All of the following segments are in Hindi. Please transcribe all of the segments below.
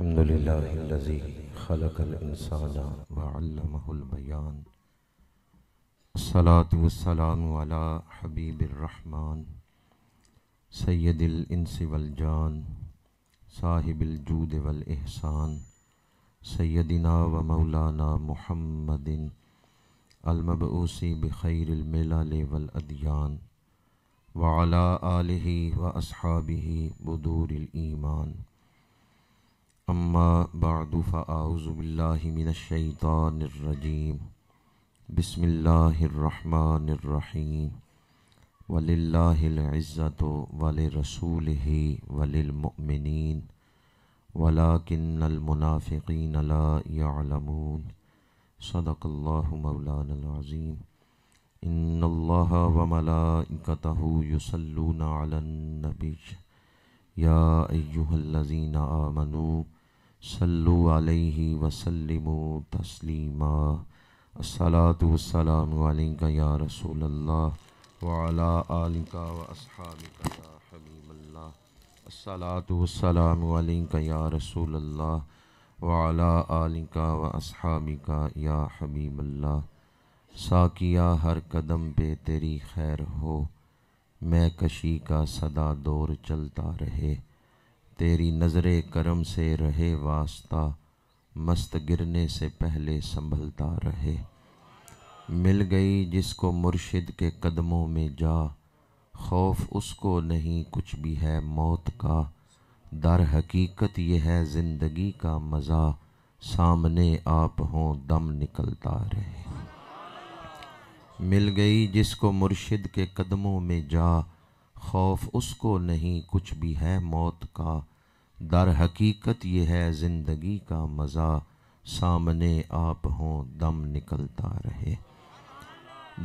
अल्हम्दुलिल्लाहिल्लज़ी खलकल इंसाना वअल्लमहुल बयान अस्सलातु वस्सलामु अला हबीबिर रहमान सैयदिल इंसि वल जान साहिबिल जूद वल एहसान सैयदिना व मौलाना मुहम्मदिन अलमबूसी बखैरिल मिलल वल अदयान व अला आलिही व अस्हाबिही बुदूरिल ईमान अम्मा बाद फ़ाउज़बिल्लिमिनशैतानरजीम बसमीम वलिल्लाज़्ज़त वल रसूल ही वलमिन वलाकिनमनाफ़िन यालमून सदकल्लाज़ीम इन वमलाकतह युसलून अलनबी या अयुहल्लजीन आमनू सल्लु अलैहि वसल्लिम तस्लीमा अस्सलाम या रसूल अल्लाह वाला आलिका व असहाबिका या हबीब अल्लाह या रसूल अल्लाह वाला आलिका व असहाबिका या हबीब अल्लाह साकिया हर कदम पे तेरी खैर हो मैं कशी का सदा दौर चलता रहे तेरी नज़र करम से रहे वास्ता मस्त गिरने से पहले संभलता रहे मिल गई जिसको मुर्शिद के कदमों में जा खौफ उसको नहीं कुछ भी है मौत का दर हकीकत यह है ज़िंदगी का मज़ा सामने आप हों दम निकलता रहे मिल गई जिसको मुर्शिद के कदमों में जा खौफ उसको नहीं कुछ भी है मौत का दर हकीकत ये है ज़िंदगी का मज़ा सामने आप हों दम निकलता रहे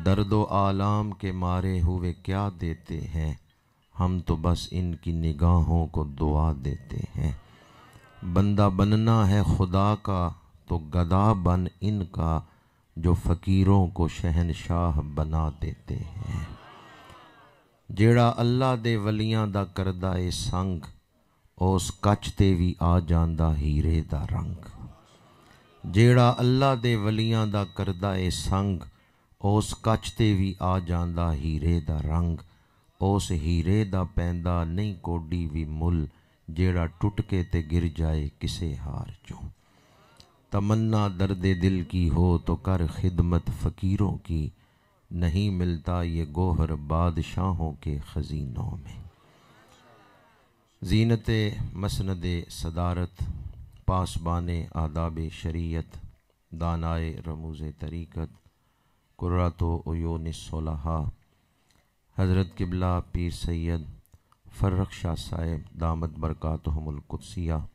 दर्द आलाम के मारे हुए क्या देते हैं हम तो बस इनकी निगाहों को दुआ देते हैं बंदा बनना है खुदा का तो गदा बन इनका जो फ़कीरों को शहनशाह बना देते हैं जेड़ा अल्लाह दे वलिया का करदा है संघ उस कच ते भी आ जाता हीरे का रंग जेड़ा अल्लाह दे वलिया का करदा है संघ उस कच ते भी आ जाता हीरे का रंग उस हीरे का पैदा नहीं कोडी भी मुल जेड़ा टुटके ते गिर जाए किसी हार चो तमन्ना दर्द दिल की हो तो कर खिदमत फकीरों की नहीं मिलता ये गोहर बादशाहों के ख़जीनों में जीनत मसनद सदारत पासबान आदाब शरीत दानाए रमूज़ तरीक़त कुर्रात ओयोन सोलहा हज़रत किबला पीर सैद फ़र्रख शाह साहेब दामद हमलकुदसिया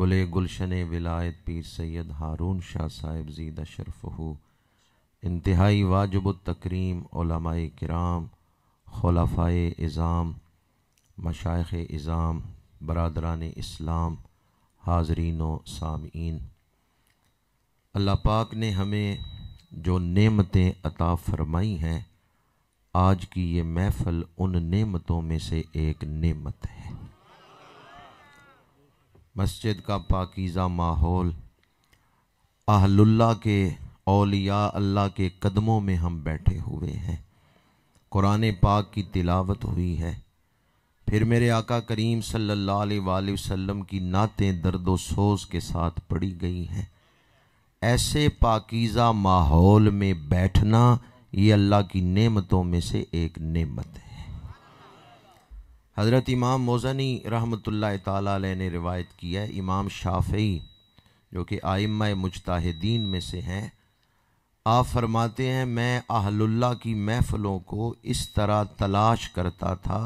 गुल गुलशन विलायत पीर सैद हारून शाह साहेब जीद अशरफ़ इंतहाई वाजब तकरीम कराम खलाफा इज़ाम मशाइ इज़ाम बरदरान इस्लाम हाजरीन व सामीन अल्लाह पाक ने हमें जो नेमतें अता फ़रमाई हैं आज की ये महफ़ल उन नेमतों में से एक नेमत है मस्जिद का पाकिज़ा माहौल आहलुल्ला के औलिया अल्लाह के कदमों में हम बैठे हुए हैं कुरान पाक की तिलावत हुई है फिर मेरे आका करीम सल्लल्लाहु अलैहि वसल्लम की नातें दर्द सोज के साथ पड़ी गई हैं ऐसे पाकिज़ा माहौल में बैठना ये अल्लाह की नेमतों में से एक नेमत है हज़रत इमाम मोजनी रहमत ताली ने रिवायत की है इमाम शाफी जो कि आइम मुजताहिदीन में से हैं आप फरमाते हैं मैं अहलुल्ला की महफ़लों को इस तरह तलाश करता था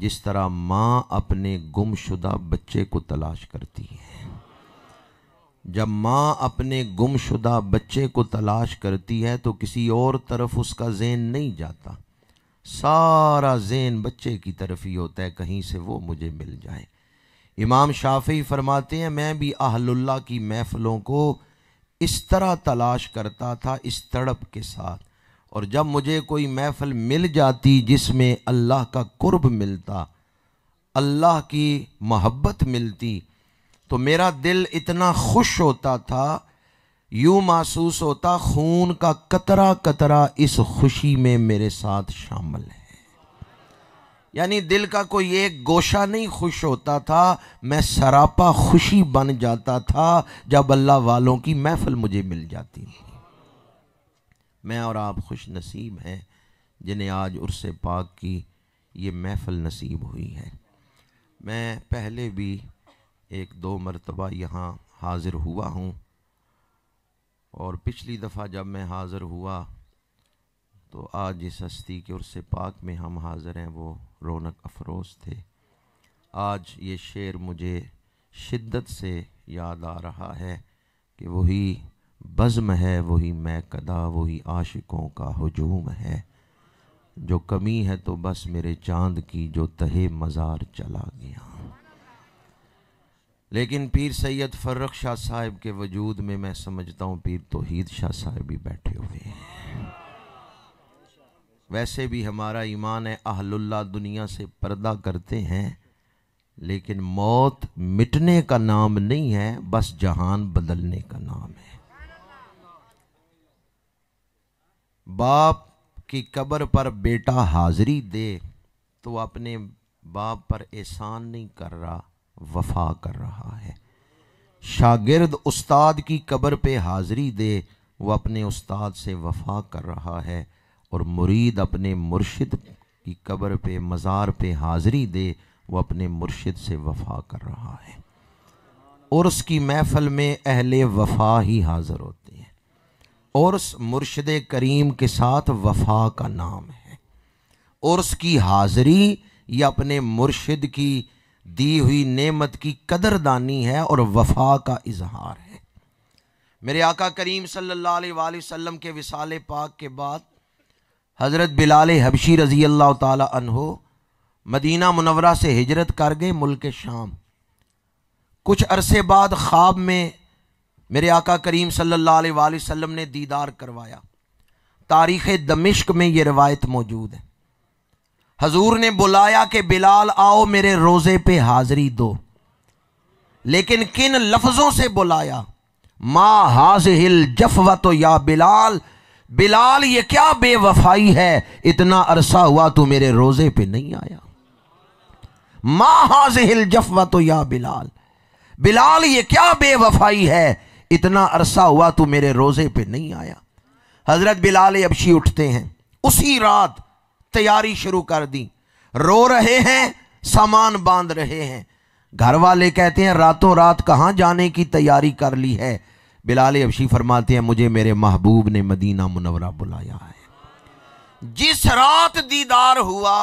जिस तरह माँ अपने गुमशुदा बच्चे को तलाश करती है जब माँ अपने गुमशुदा बच्चे को तलाश करती है तो किसी और तरफ उसका जेन नहीं जाता सारा जेन बच्चे की तरफ ही होता है कहीं से वो मुझे मिल जाए इमाम शाफी फरमाते हैं मैं भी आहलुल्ला की महफ़लों को इस तरह तलाश करता था इस तड़प के साथ और जब मुझे कोई महफल मिल जाती जिसमें अल्लाह का कुर्ब मिलता अल्लाह की मोहब्बत मिलती तो मेरा दिल इतना खुश होता था यूँ महसूस होता खून का कतरा कतरा इस खुशी में मेरे साथ शामिल है यानी दिल का कोई एक गोशा नहीं खुश होता था मैं सरापा खुशी बन जाता था जब अल्लाह वालों की महफल मुझे मिल जाती थी मैं और आप खुश नसीब हैं जिन्हें आज उर्स पाक की ये महफल नसीब हुई है मैं पहले भी एक दो मरतबा यहाँ हाज़िर हुआ हूँ और पिछली दफ़ा जब मैं हाज़िर हुआ तो आज इस हस्ती के उर्स पाक में हम हाज़िर हैं वो रौनक अफरोज थे आज ये शेर मुझे शिद्दत से याद आ रहा है कि वही बज़म है वही मैं कदा वही आशिकों का हजूम है जो कमी है तो बस मेरे चांद की जो तहे मज़ार चला गया लेकिन पीर सैयद फ़र्रख शाह साहब के वजूद में मैं समझता हूँ पीर तोहीद शाह साहब भी बैठे हुए हैं वैसे भी हमारा ईमान है अहलुल्ला दुनिया से पर्दा करते हैं लेकिन मौत मिटने का नाम नहीं है बस जहान बदलने का नाम है बाप की कब्र पर बेटा हाजिरी दे तो अपने बाप पर एहसान नहीं कर रहा वफा कर रहा है शागिर्द उस्ताद की कब्र पे हाजिरी दे वो अपने उस्ताद से वफा कर रहा है और मुरीद अपने मुर्शिद की कब्र पे मज़ार पे हाज़री दे वो अपने मुर्शिद से वफा कर रहा है और की महफल में अहले वफा ही हाज़र होते हैं औरस मुर्शद करीम के साथ वफा का नाम है और की हाज़री या अपने मुर्शिद की दी हुई नेमत की कदरदानी है और वफा का इजहार है मेरे आका करीम सल्लल्लाहु अलैहि वसल्लम के विसाले पाक के बाद हज़रत बिलाल हबशी रज़ी अल्लाह तहो मदीना मुनवरा से हिजरत कर गए मुल्क शाम कुछ अरसे बाद ख्वाब में मेरे आका करीम सल्लल्लाहु अलैहि वसल्लम ने दीदार करवाया तारीख़ दमिश्क में ये रवायत मौजूद है हजूर ने बुलाया कि बिलाल आओ मेरे रोज़े पे हाज़री दो लेकिन किन लफ्ज़ों से बुलाया मा हाज हिल जफवा तो या बिलाल बिलाल ये क्या बेवफाई है इतना अरसा हुआ तू तो मेरे रोजे पे नहीं आया मा हाज हिल जफवा तो या बिलाल बिलाल ये क्या बेवफाई है इतना अरसा हुआ तू तो मेरे रोजे पे नहीं आया हजरत बिलाल अबशी उठते हैं उसी रात तैयारी शुरू कर दी रो रहे हैं सामान बांध रहे हैं घर वाले कहते हैं रातों रात कहां जाने की तैयारी कर ली है बिलाल अबशी फरमाते हैं मुझे मेरे महबूब ने मदीना मुनवरा बुलाया है जिस रात दीदार हुआ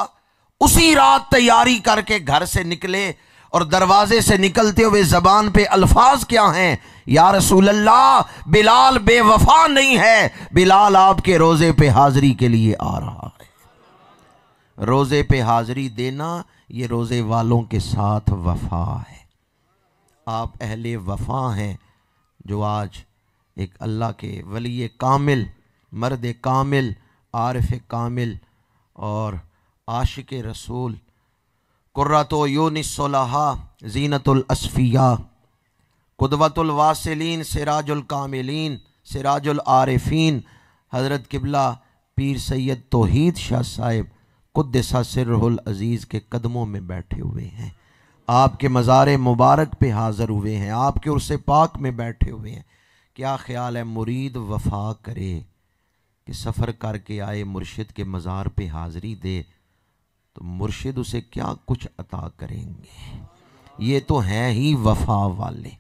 उसी रात तैयारी करके घर से निकले और दरवाजे से निकलते हुए जबान पे अल्फाज क्या हैं या रसूल अल्लाह बिलाल बेवफा नहीं है बिलाल आपके रोज़े पे हाजिरी के लिए आ रहा है रोज़े पे हाजिरी देना ये रोज़े वालों के साथ वफा है आप अहले वफा हैं जो आज एक अल्लाह के वली कामिल मर्द कामिल आरफ कामिल और आशिक रसूल कुर्रत योनिसलहा जीनतलसफ़िया कदवतवासलिन सराजुलकामिलीन सराजुलारफ़ीन हज़रत किबला पीर सैद तोहीद शाह साहेब कुदसा सिरहुल अज़ीज़ के कदमों में बैठे हुए हैं आपके मज़ार मुबारक पे हाज़र हुए हैं आपके उससे पाक में बैठे हुए हैं क्या ख्याल है मुरीद वफा करे कि सफ़र करके आए मुर्शिद के मज़ार पे हाज़री दे तो मुर्शिद उसे क्या कुछ अता करेंगे ये तो हैं ही वफा वाले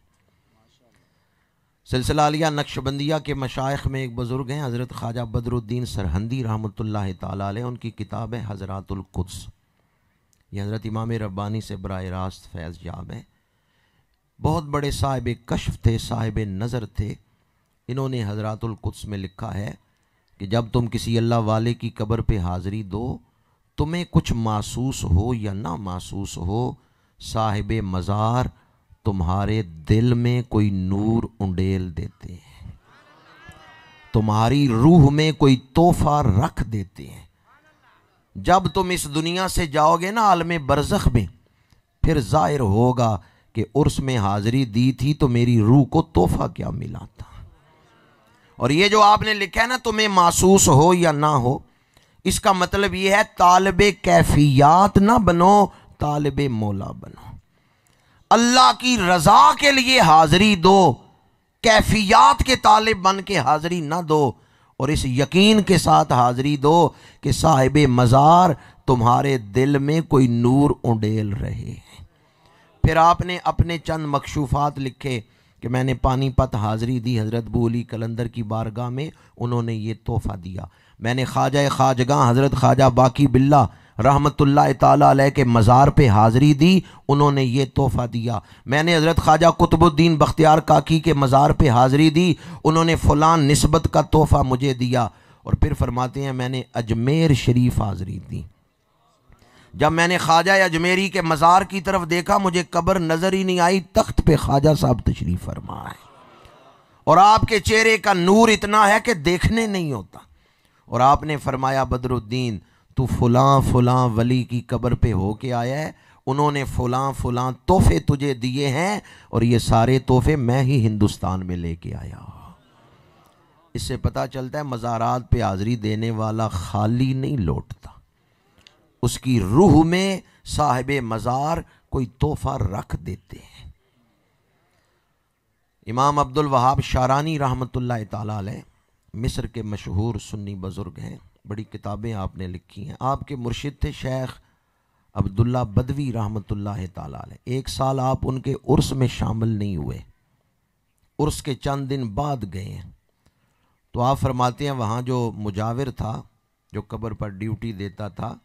सिलसिला अलिया नक्शबंदिया के मशाइ में एक बुज़ुर्ग हैं हज़रत ख्वाजा बदरुद्दीन सरहंदी रहमत ला उनकी किताब है हज़रातुल्कुद्स ये हज़रत इमाम रब्बानी से बर रास्त फैज़ याब हैं बहुत बड़े साहिब कशफ थे साहिब नज़र थे इन्होंने हजरातुल्कुद्स में लिखा है कि जब तुम किसी अल्लाह वाले की कब्र पे हाज़री दो तुम्हें कुछ महसूस हो या ना महसूस हो साहिब मज़ार तुम्हारे दिल में कोई नूर उंडेल देते हैं तुम्हारी रूह में कोई तोहफा रख देते हैं जब तुम इस दुनिया से जाओगे ना आलम बरजख में फिर ज़ाहिर होगा कि उर्स में हाज़िरी दी थी तो मेरी रूह को तोहफा क्या मिला था और ये जो आपने लिखा है ना तुम्हें महसूस हो या ना हो इसका मतलब ये है तालब कैफियात ना बनो तालब मौला बनो अल्लाह की रजा के लिए हाज़िरी दो कैफियात के तालिब बन के हाज़िरी ना दो और इस यकीन के साथ हाजिरी दो कि साहिब मज़ार तुम्हारे दिल में कोई नूर उंडेल रहे हैं फिर आपने अपने चंद मकशूफ़ात लिखे कि मैंने पानीपत हाजिरी दी हज़रत बोली कलंदर की बारगाह में उन्होंने ये तोहफ़ा दिया मैंने ख्वाजा ख्वाजगा हज़रत ख्वाजा बाकी बिल्ला रहमतुल्ला ताली के मज़ार पे हाज़री दी उन्होंने ये तोहफ़ा दिया मैंने हज़रत ख्वाजा कुतुबुद्दीन बख्तियार काकी के मज़ार पे हाज़री दी उन्होंने फ़लान नस्बत का तोहफ़ा मुझे दिया और फिर फरमाते हैं मैंने अजमेर शरीफ हाज़री दी जब मैंने ख्वाजा अजमेरी के मज़ार की तरफ देखा मुझे कब्र नज़र ही नहीं आई तख्त पे ख्वाजा साहब तशरीफ़ फरमाए और आपके चेहरे का नूर इतना है कि देखने नहीं होता और आपने फरमाया बदरुद्दीन तू फलां फलां वली की कब्र पे हो के आया है उन्होंने फलां फुला तोहफे तुझे दिए हैं और ये सारे तोहफे मैं ही हिंदुस्तान में लेके आया इससे पता चलता है मज़ारात पे हाज़री देने वाला खाली नहीं लौटता उसकी रूह में साहिब मज़ार कोई तोहफ़ा रख देते हैं इमाम अब्दुल वहाब शारानी रहमतुल्लाह ताला मिस्र के मशहूर सुन्नी बुज़ुर्ग हैं बड़ी किताबें आपने लिखी हैं आपके मुर्शिद थे शेख अब्दुल्ला बदवी रहमत ला एक साल आप उनके उर्स में शामिल नहीं हुए उर्स के चंद दिन बाद गए हैं तो आप फरमाते हैं वहाँ जो मुजाविर था जो कब्र पर ड्यूटी देता था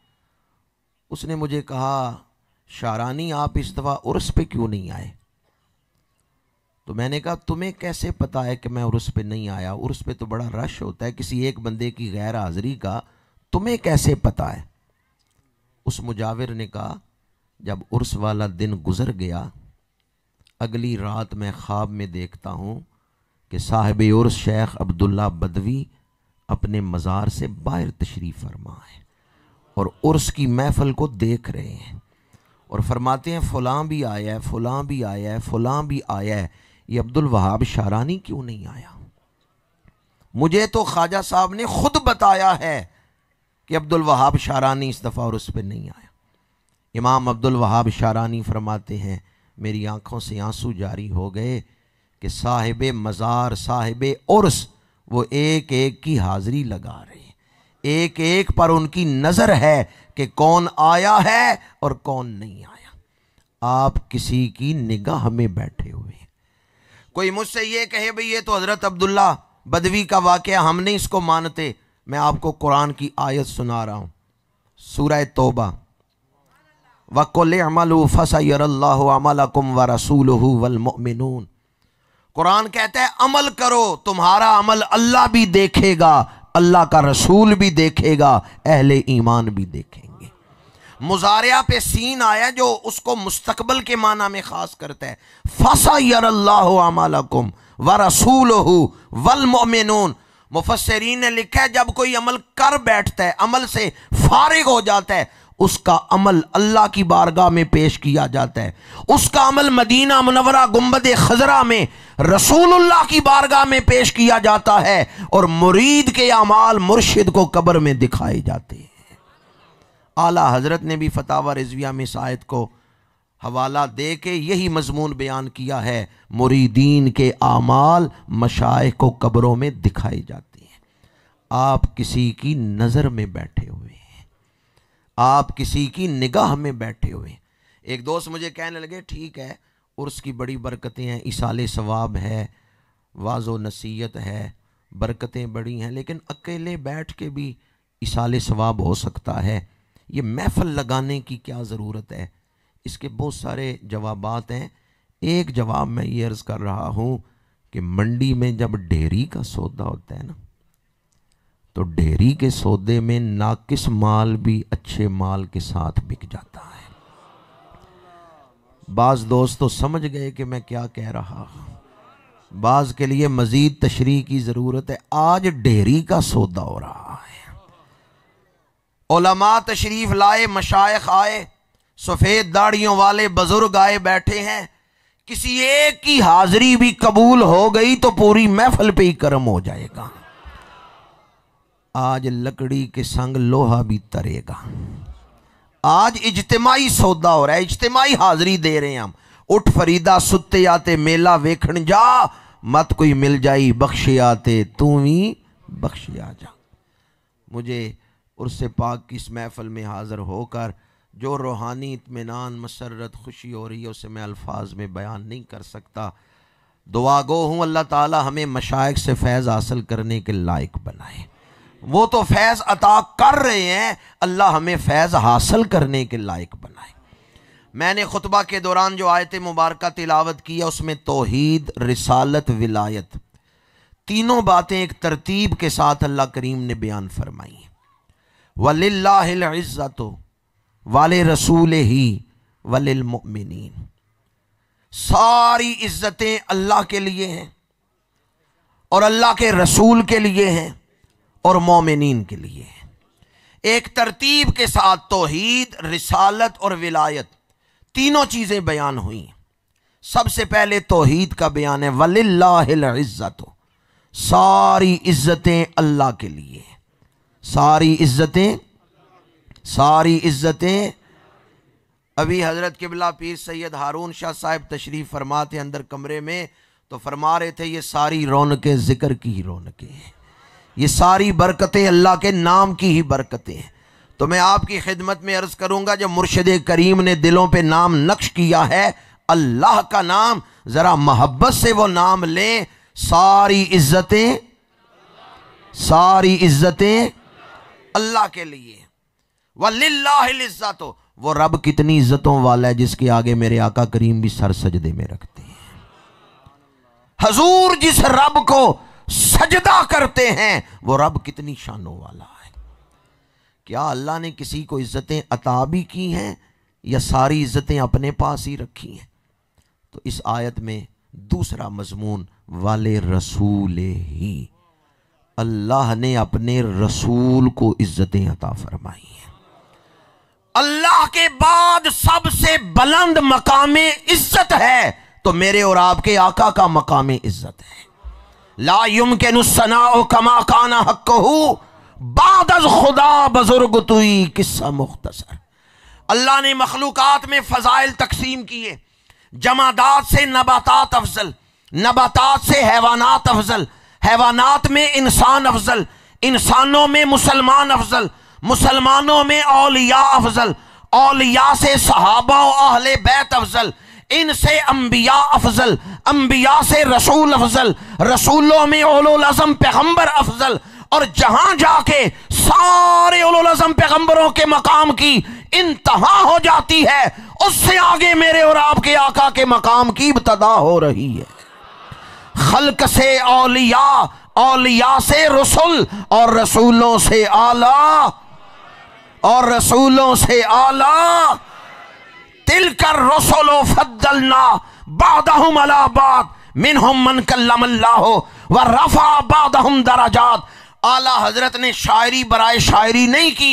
उसने मुझे कहा शारानी आप इस दफ़ा उर्स पे क्यों नहीं आए तो मैंने कहा तुम्हें कैसे पता है कि मैं उर्स पे नहीं आया उर्स पे तो बड़ा रश होता है किसी एक बंदे की गैर हाज़िरी का तुम्हें कैसे पता है उस मुजाविर ने कहा जब उर्स वाला दिन गुज़र गया अगली रात मैं ख्वाब में देखता हूँ कि साहिब उर्स शेख अब्दुल्ला बदवी अपने मज़ार से बाहर तशरीफ़ फरमा है और उर्स की महफल को देख रहे हैं और फरमाते हैं फलां भी आया है फलां भी आया है फलां भी आया है ये अब्दुल वहाब शारानी क्यों नहीं आया मुझे तो ख्वाजा साहब ने खुद बताया है कि अब्दुल वहाब शारानी इस दफ़ा और उस पर नहीं आया इमाम अब्दुल वहाब शारानी फरमाते हैं मेरी आंखों से आंसू जारी हो गए कि साहिब मज़ार साहिब उर्स वो एक एक की हाजिरी लगा रहे एक एक पर उनकी नज़र है कि कौन आया है और कौन नहीं आया आप किसी की निगाह में बैठे हुए कोई मुझसे ये कहे भाई ये तो हज़रत अब्दुल्ला बदवी का वाक्य हम नहीं इसको मानते मैं आपको कुरान की आयत सुना रहा हूँ सूरह तोबा वकुल अमल व रसूल वलमिन कुरान कहते हैं अमल करो तुम्हारा अमल अल्लाह भी देखेगा अल्लाह का रसूल भी देखेगा अहले ईमान भी देखेगा मुजारिया पे सीन आया जो उसको मुस्तकबल के माना में ख़ास करता है फसा यरल्लाकुम व रसूल वलमोमिन मुफसरीन ने लिखा है जब कोई अमल कर बैठता है अमल से फारिग हो जाता है उसका अमल अल्लाह की बारगाह में पेश किया जाता है उसका अमल मदीना मुनवरा गुम्बद खजरा में रसूलुल्लाह की बारगाह में पेश किया जाता है और मुरीद के अमाल मुर्शिद को कब्र में दिखाए जाते हैं आला हज़रत ने भी फतावा रिजविया में शायद को हवाला दे के यही मजमून बयान किया है मुरीदीन के आमाल मशाए को कब्रों में दिखाई जाती हैं आप किसी की नज़र में बैठे हुए हैं आप किसी की निगाह में बैठे हुए हैं एक दोस्त मुझे कहने लगे ठीक है उर्स की बड़ी बरकतें हैं इसाले सवाब है वाजो नसीहत है बरकतें बड़ी हैं लेकिन अकेले बैठ के भी इसाले सवाब हो सकता है ये महफल लगाने की क्या ज़रूरत है इसके बहुत सारे जवाब हैं एक जवाब मैं ये अर्ज़ कर रहा हूँ कि मंडी में जब डेयरी का सौदा होता है ना तो डेयरी के सौदे में नाकिस माल भी अच्छे माल के साथ बिक जाता है बाज़ दोस्त तो समझ गए कि मैं क्या कह रहा हूँ बाज़ के लिए मज़ीद तशरी की ज़रूरत है आज डेयरी का सौदा हो रहा ओलमा तशरीफ़ लाए मशाइ आए सफ़ेद दाढ़ियों वाले बुज़ुर्ग आए बैठे हैं किसी एक की हाज़िरी भी कबूल हो गई तो पूरी महफल पे ही कर्म हो जाएगा आज लकड़ी के संग लोहा भी तरेगा आज इजतमाही सौदा हो रहा है इजतमाही हाज़िरी दे रहे हैं हम उठ फरीदा सुते आते मेला वेखण जा मत कोई मिल जाई बख्शे आते तू ही बख्शिया जा मुझे उससे पाक की इस महफ़ल में हाज़िर होकर जो रूहानी इतमान मसरत खुशी हो रही है उसे मैं अल्फाज में बयान नहीं कर सकता दुआ गो हूँ अल्लाह ताला हमें मशाइक से फैज़ हासिल करने के लायक बनाए वो तो फैज़ अता कर रहे हैं अल्लाह हमें फैज़ हासिल करने के लायक बनाए मैंने खुतबा के दौरान जो आयत मुबारक तिलावत की है उसमें तोहद रिसालत विलायत तीनों बातें एक तरतीब के साथ अल्लाह करीम ने बयान फरमाई हैं वल्लाज़्ज़त वाले रसूल ही वलिलमिन सारी इज़्ज़तें अल्लाह के लिए हैं और अल्लाह के रसूल के लिए हैं और मोमिन के लिए हैं एक तरतीब के साथ तोहीद रिसालत और विलायत तीनों चीज़ें बयान हुई सबसे पहले तोहीद का बयान है वल्लाज़्ज़त सारी इज़्ज़तें अल्लाह के लिए हैं सारी इज्जतें सारी इज्जतें अभी हज़रत किबला पीर सैयद हारून शाह साहब तशरीफ़ फरमा थे अंदर कमरे में तो फरमा रहे थे ये सारी रौनकें ज़िक्र की ही रौनकें हैं ये सारी बरकतें अल्लाह के नाम की ही बरकतें हैं तो मैं आपकी खिदमत में अर्ज़ करूंगा जब मुर्शद करीम ने दिलों पर नाम नक्श किया है अल्लाह का नाम ज़रा मोहब्बत से वो नाम लें सारी इज्जतें सारी इज्जतें अल्लाह के लिए वल्लाजत वो रब कितनी इज्जतों वाला है जिसके आगे मेरे आका करीम भी सर सजदे में रखते हैं हजूर जिस रब को सजदा करते हैं वो रब कितनी शानों वाला है क्या अल्लाह ने किसी को इज्जतें अता भी की हैं या सारी इज्जतें अपने पास ही रखी हैं तो इस आयत में दूसरा मजमून वाले रसूल ही अल्लाह ने अपने रसूल को इज्जतें अता फरमाई हैं अल्लाह के बाद सबसे बुलंद मकाम इज्जत है तो मेरे और आपके आका का मकाम इज्जत है ला युम के नुसना कमा काना हक हो बादज खुदा बुजुर्ग तुई किस्सा मुख्तसर अल्लाह ने मखलूक़ात में फ़जाइल तकसीम किए जमादात से नबातात अफजल नबातात से हैवानात अफजल हैवानात में इंसान अफजल इंसानों में मुसलमान अफजल मुसलमानों में अलिया अफजल औलिया से सहाबा अहले बैत अफजल इनसे अम्बिया अफजल अम्बिया से रसूल अफजल रसूलों में ओलम पैगम्बर अफजल और जहां जाके सारे ओलम पैगम्बरों के मकाम की इंतहा हो जाती है उससे आगे मेरे और आपके आका के मकाम की इब्तदा हो रही है खलक से औलिया औलिया से रसुल और रसूलों से आला और रसूलों से आला तिल कर रसोलो फद्दलना बादहम अलाबाद मिनहम मन कल्लम हो व रफा बादहम दराजात आला हजरत ने शायरी बरए शायरी नहीं की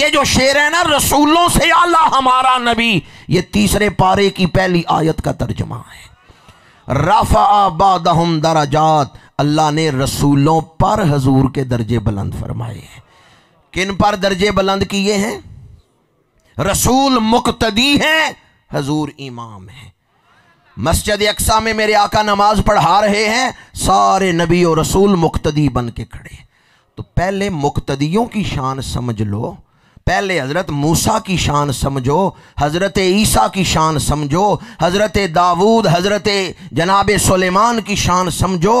ये जो शेर है ना रसूलों से आला हमारा नबी ये तीसरे पारे की पहली आयत का तर्जमा है राफा दरा दराजात अल्लाह ने रसूलों पर हजूर के दर्जे बुलंद फरमाए हैं किन पर दर्जे बुलंद किए हैं रसूल मुक्तदी हैं हजूर इमाम हैं मस्जिद अक्सा में मेरे आका नमाज पढ़ा रहे हैं सारे नबी और रसूल मुक्तदी बन के खड़े तो पहले मुक्तदियों की शान समझ लो पहले हज़रत मूसा की शान समझो हज़रत ईसा की शान समझो हज़रत दाऊद हज़रत जनाब सुलेमान की शान समझो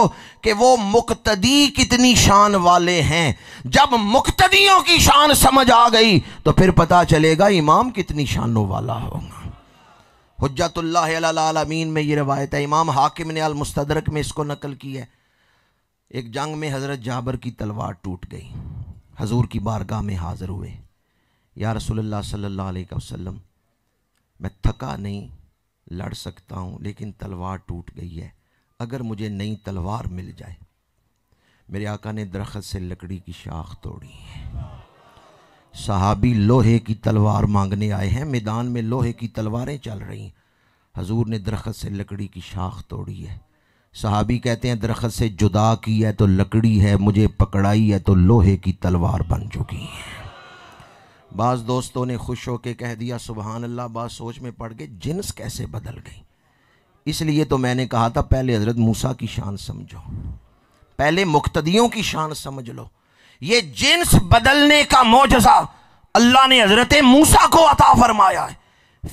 कि वो मुक्तदी कितनी शान वाले हैं जब मुक्तदियों की शान समझ आ गई तो फिर पता चलेगा इमाम कितनी शानों वाला होगा हजतमीन में ये रवायत है इमाम हाकिम ने अलमुस्तरक में इसको नकल की है एक जंग में हज़रत जाबर की तलवार टूट गई हजूर की बारगाह में हाज़िर हुए या रसोल्ला सल्ला वसलम मैं थका नहीं लड़ सकता हूँ लेकिन तलवार टूट गई है अगर मुझे नई तलवार मिल जाए मेरे आका ने दरख्त से लकड़ी की शाख तोड़ी है सहाबी लोहे की तलवार मांगने आए हैं मैदान में लोहे की तलवारें चल रही हैं हजूर ने दरख्त से लकड़ी की शाख तोड़ी है साहबी कहते हैं दरख्त से जुदा की है तो लकड़ी है मुझे पकड़ाई है तो लोहे की तलवार बन चुकी है बाज़ दोस्तों ने खुश के कह दिया सुबहान अल्लाह बाज़ सोच में पड़ गए जिन्स कैसे बदल गई इसलिए तो मैंने कहा था पहले हज़रत मूसा की शान समझो पहले मुख्तियों की शान समझ लो ये जिन्स बदलने का मोजा अल्लाह ने हज़रत मूसा को अता फरमाया है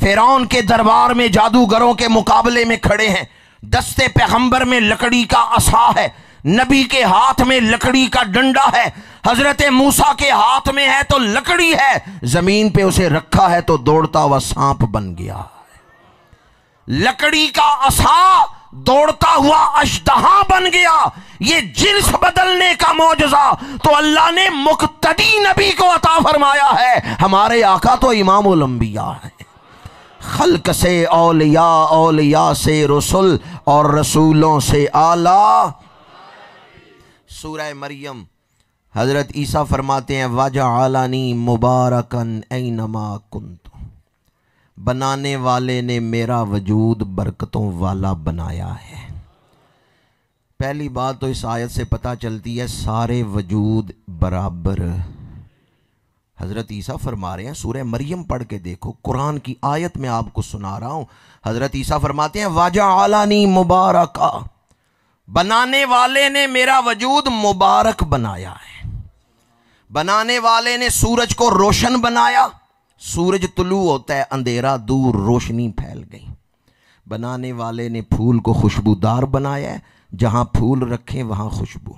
फ़िरौन के दरबार में जादूगरों के मुकाबले में खड़े हैं दस्ते पैगंबर में लकड़ी का असा है नबी के हाथ में लकड़ी का डंडा है हजरत मूसा के हाथ में है तो लकड़ी है जमीन पे उसे रखा है तो दौड़ता हुआ सांप बन गया लकड़ी का असा दौड़ता हुआ अशदहा बन गया ये जिन्स बदलने का मोजा तो अल्लाह ने मुख्तदी नबी को अता फरमाया है हमारे आका तो इमाम लंबिया है खल्क से औलिया औलिया से रसुल और रसूलों से आला सूरह मरियम हज़रत ईसा फरमाते हैं वाजा आलानी मुबारकन ऐनमा कुंत बनाने वाले ने मेरा वजूद बरकतों वाला बनाया है पहली बात तो इस आयत से पता चलती है सारे वजूद बराबर हज़रत ईसा फरमा रहे हैं सूर्य मरियम पढ़ के देखो कुरान की आयत में आपको सुना रहा हूँ हज़रत ईसा फरमाते हैं वाजा आलानी मुबारक बनाने वाले ने मेरा वजूद मुबारक बनाया है बनाने वाले ने सूरज को रोशन बनाया सूरज तुलू होता है अंधेरा दूर रोशनी फैल गई बनाने वाले ने फूल को खुशबूदार बनाया जहां फूल रखें वहां खुशबू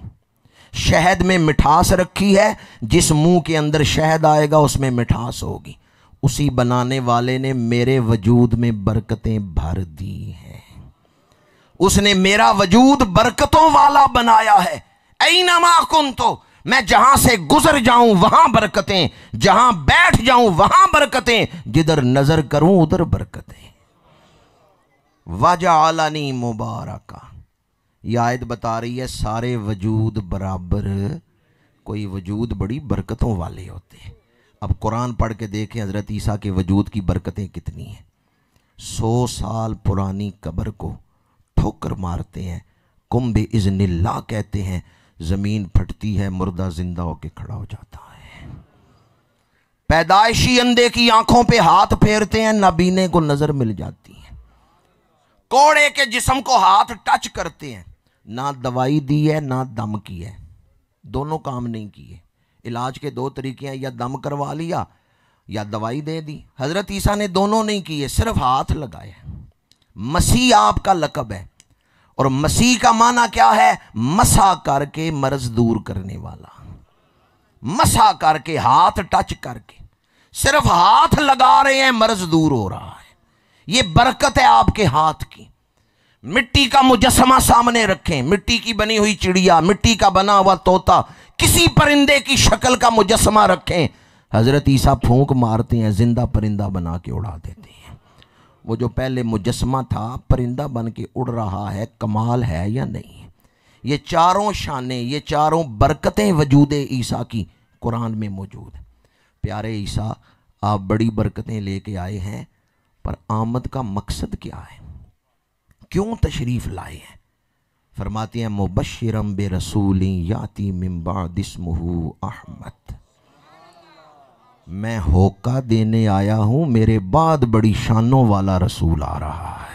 शहद में मिठास रखी है जिस मुंह के अंदर शहद आएगा उसमें मिठास होगी उसी बनाने वाले ने मेरे वजूद में बरकतें भर दी हैं उसने मेरा वजूद बरकतों वाला बनाया है ऐ नमा कुन तो मैं जहां से गुजर जाऊं वहां बरकतें जहां बैठ जाऊं वहां बरकतें जिधर नजर करूं उधर बरकतें वाजा आलानी मुबारका आयत बता रही है सारे वजूद बराबर कोई वजूद बड़ी बरकतों वाले होते हैं अब कुरान पढ़ के देखें हज़रत ईसा के वजूद की बरकतें कितनी हैं सौ साल पुरानी कब्र को ठोकर मारते हैं कुंभ इजनिल्ला कहते हैं ज़मीन फटती है मुर्दा जिंदा होके खड़ा हो जाता है पैदाइशी अंधे की आंखों पे हाथ फेरते हैं नबीने को नज़र मिल जाती है कोड़े के जिसम को हाथ टच करते हैं ना दवाई दी है ना दम की है दोनों काम नहीं किए इलाज के दो तरीके हैं या दम करवा लिया या दवाई दे दी हज़रत ईसा ने दोनों नहीं किए सिर्फ हाथ लगाए मसीह आपका लकब है और मसीह का माना क्या है मसा करके मर्ज दूर करने वाला मसा करके हाथ टच करके सिर्फ हाथ लगा रहे हैं मर्ज दूर हो रहा है ये बरकत है आपके हाथ की मिट्टी का मुजस्मा सामने रखें मिट्टी की बनी हुई चिड़िया मिट्टी का बना हुआ तोता किसी परिंदे की शक्ल का मुजस्मा रखें हजरत ईसा फूंक मारते हैं जिंदा परिंदा बना के उड़ा देते हैं वो जो पहले मुजस्मा था परिंदा बन के उड़ रहा है कमाल है या नहीं ये चारों शाने ये चारों बरकतें वजूद ईसा की कुरान में मौजूद है प्यारे ईसा आप बड़ी बरकतें लेके आए हैं पर आमद का मकसद क्या है क्यों तशरीफ़ लाए हैं फरमाते हैं मुबशरम बे रसूली याति दिसमहू अहमद मैं होका देने आया हूँ मेरे बाद बड़ी शानों वाला रसूल आ रहा है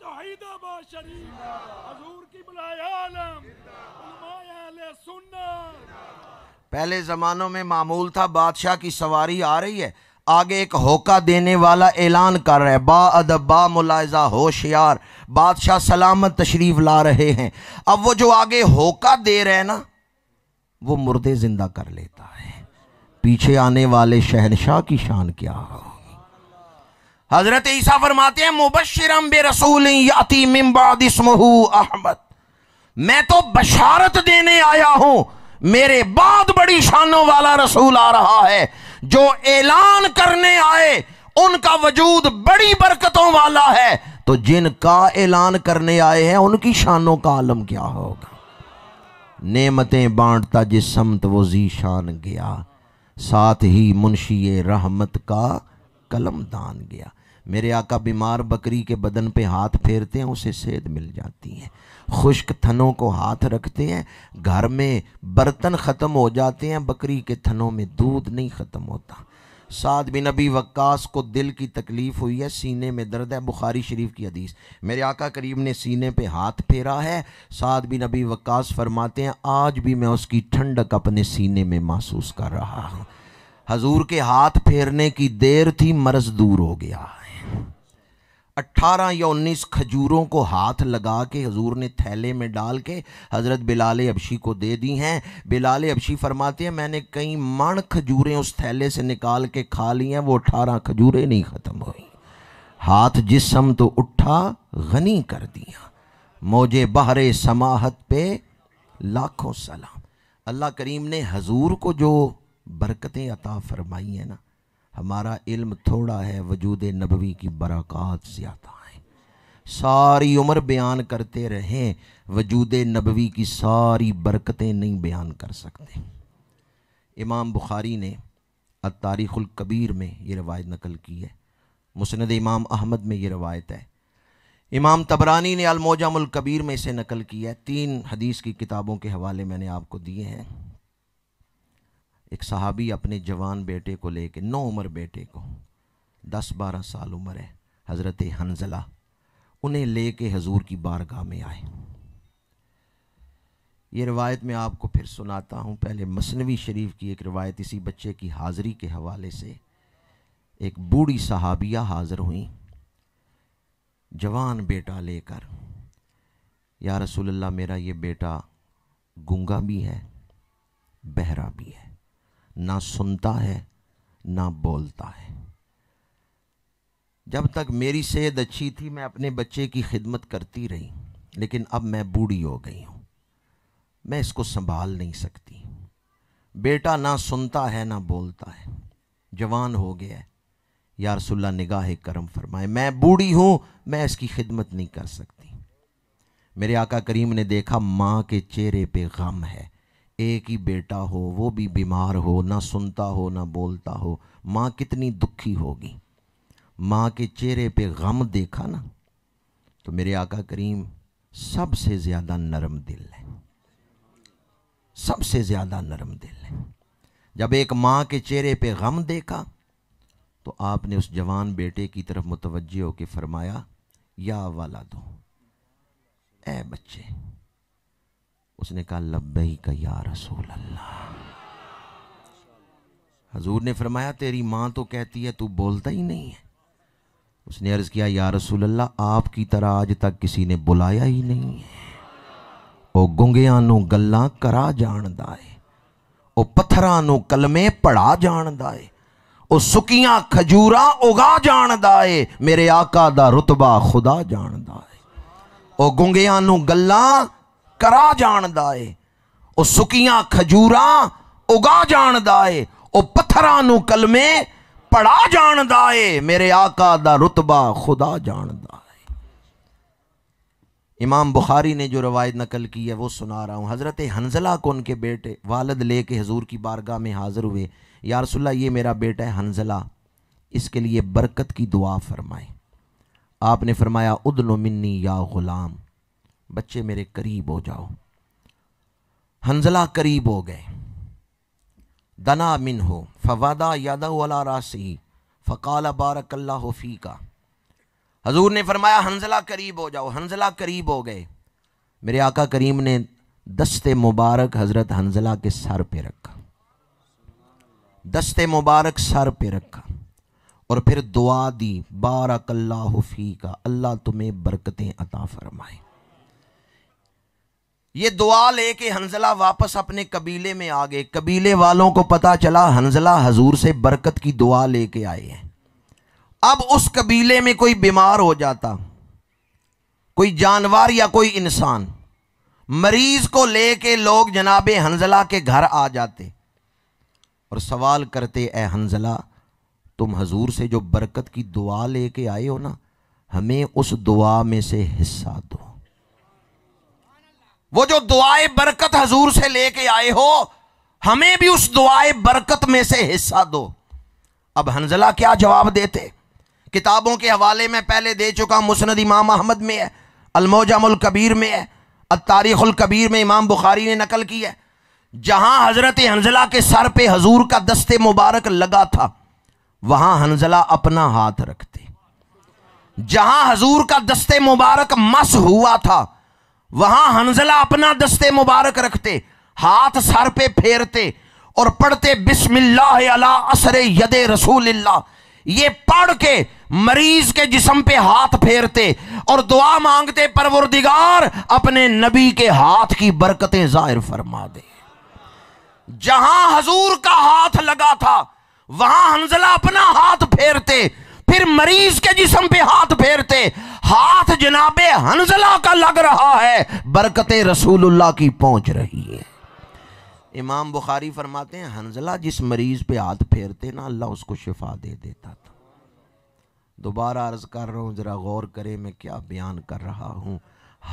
तो शरीफ हजूर की पहले ज़मानों में मामूल था बादशाह की सवारी आ रही है आगे एक होका देने वाला ऐलान कर रहा है बा अदब बा मुलायजा होशियार बादशाह सलामत तशरीफ़ ला रहे हैं अब वो जो आगे होका दे रहे हैं ना वो मुर्दे ज़िंदा कर लेता है पीछे आने वाले शहनशाह की शान क्या हो हजरत ईसा फरमाते हैं मुबशरम बे रसूल अहमद मैं तो बशारत देने आया हूं मेरे बाद बड़ी शानों वाला रसूल आ रहा है जो ऐलान करने आए उनका वजूद बड़ी बरकतों वाला है तो जिनका ऐलान करने आए हैं उनकी शानों का आलम क्या होगा नेमतें बांटता जिस समत वो जी शान गया साथ ही मुंशी रहमत का कलम दान गया मेरे आका बीमार बकरी के बदन पे हाथ फेरते हैं उसे सेहत मिल जाती है खुश्क थनों को हाथ रखते हैं घर में बर्तन ख़त्म हो जाते हैं बकरी के थनों में दूध नहीं ख़त्म होता साद बिन अबी वक्कास को दिल की तकलीफ़ हुई है सीने में दर्द है बुखारी शरीफ की हदीस मेरे आका करीब ने सीने पे हाथ फेरा है साद बिन अबी वक्कास फरमाते हैं आज भी मैं उसकी ठंडक अपने सीने में महसूस कर रहा हूँ हजूर के हाथ फेरने की देर थी मर्ज दूर हो गया है अट्ठारह या उन्नीस खजूरों को हाथ लगा के हजूर ने थैले में डाल के हज़रत बिलाल अबशी को दे दी हैं बिलाल अबशी फरमाते हैं मैंने कई मण खजूरें उस थैले से निकाल के खा ली हैं वो अट्ठारह खजूरें नहीं ख़त्म हुई हाथ जिसम तो उठा गनी कर दिया मोजे बहरे समाहत पे लाखों सलाम अल्लाह करीम ने हजूर को जो बरकतें अता फरमाई हैं ना हमारा इल्म थोड़ा है वजूद नबवी की बरक़ात ज़्यादा है सारी उम्र बयान करते रहें वजूद नबवी की सारी बरकतें नहीं बयान कर सकते इमाम बुखारी ने तारीख़ुल कबीर में ये रवायत नकल की है मुसनद इमाम अहमद में ये रवायत है इमाम तबरानी ने अलमोजाम कबीर में इसे नकल किया है तीन हदीस की किताबों के हवाले मैंने आपको दिए हैं एक सहाबी अपने जवान बेटे को लेके नौ उम्र बेटे को दस बारह साल उम्र है हज़रत हंजला उन्हें ले के हजूर की बारगाह में आए ये रिवायत मैं आपको फिर सुनाता हूँ पहले मसनवी शरीफ की एक रिवायत इसी बच्चे की हाज़री के हवाले से एक बूढ़ी सहाबिया हाज़र हुई जवान बेटा लेकर या रसूलल्लाह मेरा ये बेटा गंगा भी है बहरा भी है ना सुनता है ना बोलता है जब तक मेरी सेहत अच्छी थी मैं अपने बच्चे की खिदमत करती रही लेकिन अब मैं बूढ़ी हो गई हूँ मैं इसको संभाल नहीं सकती बेटा ना सुनता है ना बोलता है जवान हो गया है या रसुल्ला निगाह करम फरमाए मैं बूढ़ी हूँ मैं इसकी खिदमत नहीं कर सकती मेरे आका करीम ने देखा माँ के चेहरे पे गम है एक ही बेटा हो वो भी बीमार हो ना सुनता हो ना बोलता हो माँ कितनी दुखी होगी माँ के चेहरे पे गम देखा ना तो मेरे आका करीम सबसे ज़्यादा नरम दिल है सबसे ज़्यादा नरम दिल है जब एक माँ के चेहरे पे गम देखा तो आपने उस जवान बेटे की तरफ मुतवजह होकर फरमाया या वाला दो ए बच्चे उसने कहा लब्बई का या रसूल अल्लाह हजूर ने फरमाया तेरी माँ तो कहती है तू बोलता ही नहीं है उसने अर्ज़ किया या रसूल अल्लाह आपकी तरह आज तक किसी ने बुलाया ही नहीं है ਉਹ गुंगिया ਨੂੰ ਗੱਲਾਂ ਕਰਾ ਜਾਣਦਾ ਏ ਉਹ ਪੱਥਰਾਂ ਨੂੰ ਕਲਮੇ ਪੜਾ ਜਾਣਦਾ ਏ ਉਹ ਸੁੱਕੀਆਂ ਖਜੂਰਾਂ ਉਗਾ ਜਾਣਦਾ ਏ ਮੇਰੇ ਆਕਾ ਦਾ ਰਤਬਾ ਖੁਦਾ ਜਾਣਦਾ ਏ ਉਹ ਗੁੰਗਿਆਂ ਨੂੰ ਗੱਲਾਂ करा जान दाए ਉਹ ਸੁਕੀਆਂ ਖਜੂਰਾਂ ਉਗਾ ਜਾਣਦਾ ਏ ਉਹ ਪੱਥਰਾਂ ਨੂੰ ਕਲਮੇ ਪੜਾ ਜਾਣਦਾ ਏ ਮੇਰੇ ਆਕਾ ਦਾ ਰਤਬਾ ਖੁਦਾ इमाम बुखारी ने जो रवायत नकल की है वो सुना रहा हूँ हज़रत हंजला को उनके बेटे वालद ले के हजूर की बारगाह में हाज़िर हुए यारसल्ला ये मेरा बेटा है हंजला इसके लिए बरकत की दुआ फरमाए आपने फरमाया उदलो मिन्नी या ग़ुलाम बच्चे मेरे करीब हो जाओ हंजला करीब हो गए दना मिन हो फवादा यादा वाला रासी फ़काल अल्लाह फ़ी का हजूर ने फरमाया हंजला करीब हो जाओ हंजला करीब हो गए मेरे आका करीम ने दस्ते मुबारक हज़रत हंजला के सर पे रखा दस्ते मुबारक सर पे रखा और फिर दुआ दी अल्लाह फ़ी का अल्लाह तुम्हें बरकतें अता फरमाए ये दुआ लेके हंजला वापस अपने कबीले में आ गए कबीले वालों को पता चला हंजला हजूर से बरकत की दुआ लेके आए हैं अब उस कबीले में कोई बीमार हो जाता कोई जानवर या कोई इंसान मरीज को लेके लोग जनाब हंजला के घर आ जाते और सवाल करते ए हंजला तुम हजूर से जो बरकत की दुआ लेके आए हो ना हमें उस दुआ में से हिस्सा दो वो जो दुआए बरकत हजूर से लेके आए हो हमें भी उस दुआए बरकत में से हिस्सा दो अब हंजला क्या जवाब देते किताबों के हवाले में पहले दे चुका मुसनद इमाम अहमद में है अलमोजामुल कबीर में है अतारीखुल कबीर में इमाम बुखारी ने नकल की है जहां हजरत हंजला के सर पे हजूर का दस्ते मुबारक लगा था वहां हंजला अपना हाथ रखते जहां हजूर का दस्ते मुबारक मस हुआ था वहां हंजला अपना दस्ते मुबारक रखते हाथ सर पे फेरते और पढ़ते बिस्मिल्लाह अला असर यद ये पढ़ के मरीज के जिसम पे हाथ फेरते और दुआ मांगते परवरदिगार अपने नबी के हाथ की बरकतें जाहिर फरमा दे जहां हजूर का हाथ लगा था वहां हंजला अपना हाथ फेरते फिर मरीज के जिसम पे हाथ फेरते हाथ जनाबे हंसला का लग रहा है बरकत रसूलुल्लाह की पहुंच रही है इमाम बुखारी फरमाते हैं हंजला जिस मरीज पे हाथ फेरते ना अल्लाह उसको शिफा दे देता था दोबारा अर्ज कर रहा हूँ ज़रा गौर करें मैं क्या बयान कर रहा हूँ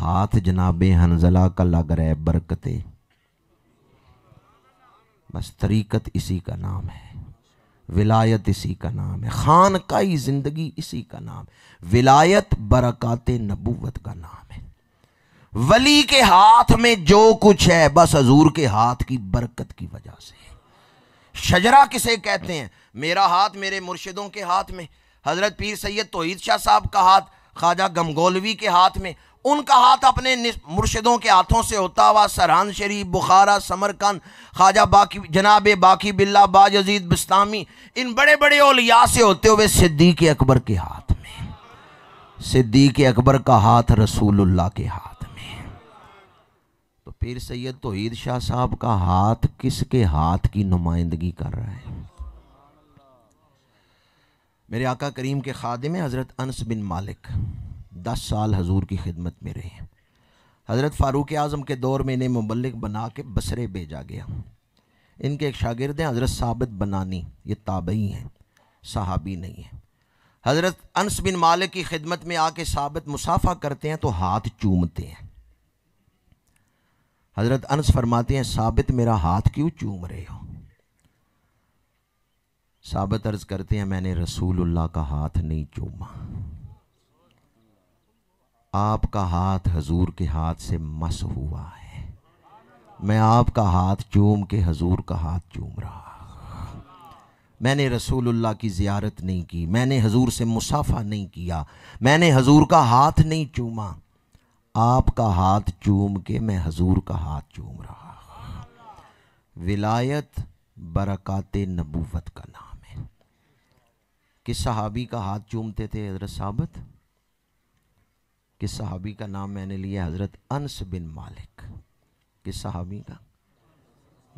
हाथ जनाब हंजला का लग रहा है बरकतें बस तरीकत इसी का नाम है विलायत इसी का नाम है खान का ही ज़िंदगी इसी का नाम विलायत बरकत नबूवत का नाम है वली के हाथ में जो कुछ है बस हजूर के हाथ की बरकत की वजह से शजरा किसे कहते हैं मेरा हाथ मेरे मुर्शिदों के हाथ में हज़रत पीर सैयद तोहीद शाह साहब का हाथ ख्वाजा गमगोलवी के हाथ में उनका हाथ अपने मुर्शदों के हाथों से होता हुआ सरहान शरीफ बुखारा समरकंद ख्वाजा बाकी जनाब बाकी बिल्ला बाज अजीद बस्तामी इन बड़े बड़े ओलिया से होते हुए सिद्दीक अकबर के हाथ में सिद्दीक अकबर का हाथ रसूलुल्लाह के हाथ में तो पीर सैयद ईद शाह साहब का हाथ किसके हाथ की नुमाइंदगी कर रहा है मेरे आका करीम के खादे में हज़रत अनस बिन मालिक दस साल हजूर की खिदमत में रहे हज़रत फ़ारूक आज़म के दौर में इन्हें मुबलिक बना के बसरे भेजा गया इनके एक शागिर्द हैं हज़रत साबित बनानी ये ताबई हैं सहाबी नहीं हैं हज़रत अनस बिन मालिक की खिदमत में आके साबित मुसाफा करते हैं तो हाथ चूमते हैं हज़रत अनस फरमाते हैं साबित मेरा हाथ क्यों चूम रहे हो साबित अर्ज़ करते हैं मैंने रसूलुल्लाह का हाथ नहीं चूमा आपका हाथ हजूर के हाथ से मस हुआ है मैं आपका हाथ चूम के हजूर का हाथ चूम रहा मैंने रसूलुल्लाह की ज़ियारत नहीं की मैंने हजूर से मुसाफा नहीं किया मैंने हजूर का हाथ नहीं चूमा आपका हाथ चूम के मैं हजूर का हाथ चूम रहा विलायत बरकत नबूवत का नाम है किस सहाबी का हाथ चूमते थे हजरत साबत कि सहाबी का नाम मैंने लिया हज़रत अनस बिन मालिक किस सहाबी का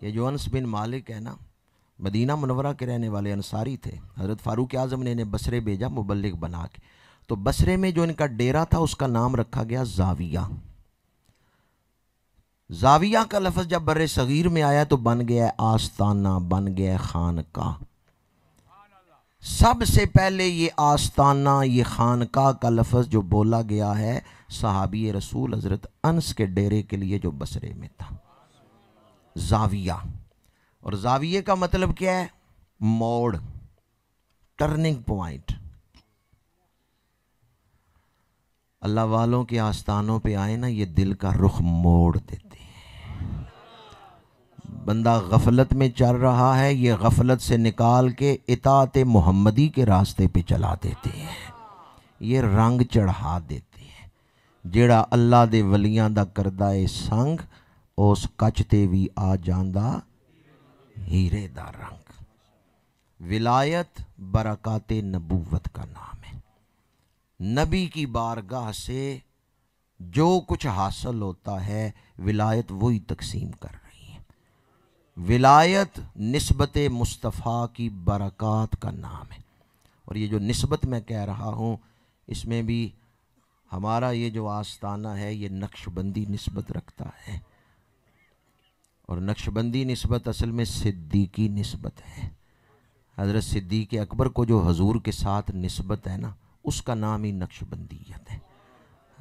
ये जो अनस बिन मालिक है ना मदीना मनवरा के रहने वाले अंसारी थे हज़रत फ़ारूक आज़म ने इन्हें बसरे भेजा मुबलिक बना के तो बसरे में जो इनका डेरा था उसका नाम रखा गया जाविया जाविया का लफ्ज़ जब बर सग़ीर में आया तो बन गया आस्ताना बन गया खान का सबसे पहले ये आस्ताना ये खानका का लफज जो बोला गया है सहाबी रसूल हज़रत अनस के डेरे के लिए जो बसरे में था जाविया और जाविये का मतलब क्या है मोड़ टर्निंग पॉइंट अल्लाह वालों के आस्थानों पे आए ना ये दिल का रुख मोड़ देते बंदा गफलत में चल रहा है ये गफलत से निकाल के इतात मोहम्मदी के रास्ते पे चला देते हैं ये रंग चढ़ा देते हैं जेड़ा अल्लाह दे वलियां दा करदा है संग उस कचते भी आ जांदा हीरे दा रंग विलायत बरकत नबूवत का नाम है नबी की बारगाह से जो कुछ हासिल होता है विलायत वही तकसीम कर विलायत नस्बत मुस्तफ़ा की बरक़ात का नाम है और ये जो नस्बत मैं कह रहा हूँ इसमें भी हमारा ये जो आस्ताना है ये नक्शबंदी नस्बत रखता है और नक्शबंदी नस्बत असल में सिद्दीकी नस्बत है हज़रत सिद्दीक अकबर को जो हजूर के साथ नस्बत है ना उसका नाम ही नक्शबंदीत है